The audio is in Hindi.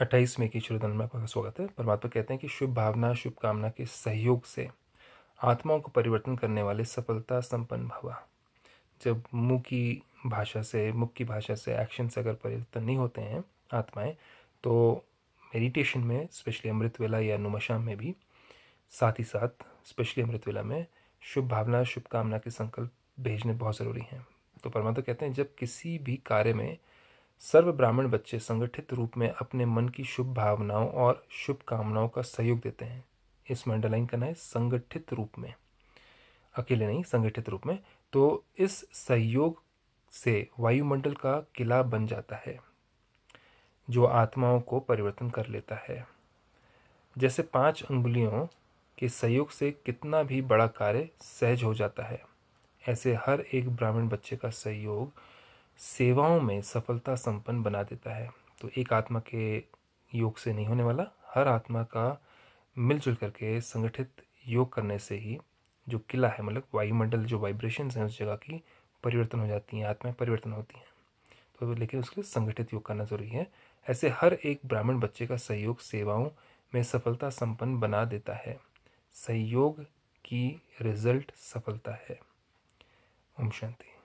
अट्ठाईस मई की शुरू में आपका स्वागत है परमात्मा कहते हैं कि शुभ भावना शुभकामना के सहयोग से आत्माओं को परिवर्तन करने वाले सफलता संपन्न भवा जब मुँह की भाषा से मुख की भाषा से एक्शन से अगर परिवर्तन नहीं होते हैं आत्माएं तो मेडिटेशन में स्पेशली अमृत वेला या नुमशा में भी साथ ही साथ स्पेशली अमृत वेला में शुभ भावना शुभकामना के संकल्प भेजने बहुत ज़रूरी हैं तो परमात्मा कहते हैं जब किसी भी कार्य में सर्व ब्राह्मण बच्चे संगठित रूप में अपने मन की शुभ भावनाओं और शुभ कामनाओं का सहयोग देते हैं इस मंडलाइन करना है संगठित रूप में अकेले नहीं संगठित रूप में तो इस सहयोग से वायुमंडल का किला बन जाता है जो आत्माओं को परिवर्तन कर लेता है जैसे पांच अंगुलियों के सहयोग से कितना भी बड़ा कार्य सहज हो जाता है ऐसे हर एक ब्राह्मण बच्चे का सहयोग सेवाओं में सफलता संपन्न बना देता है तो एक आत्मा के योग से नहीं होने वाला हर आत्मा का मिलजुल करके संगठित योग करने से ही जो किला है मतलब वायुमंडल जो वाइब्रेशन हैं उस जगह की परिवर्तन हो जाती हैं आत्माएं परिवर्तन होती हैं तो लेकिन उसके लिए संगठित योग करना ज़रूरी है ऐसे हर एक ब्राह्मण बच्चे का सहयोग सेवाओं में सफलता संपन्न बना देता है सहयोग की रिजल्ट सफलता है ओम शांति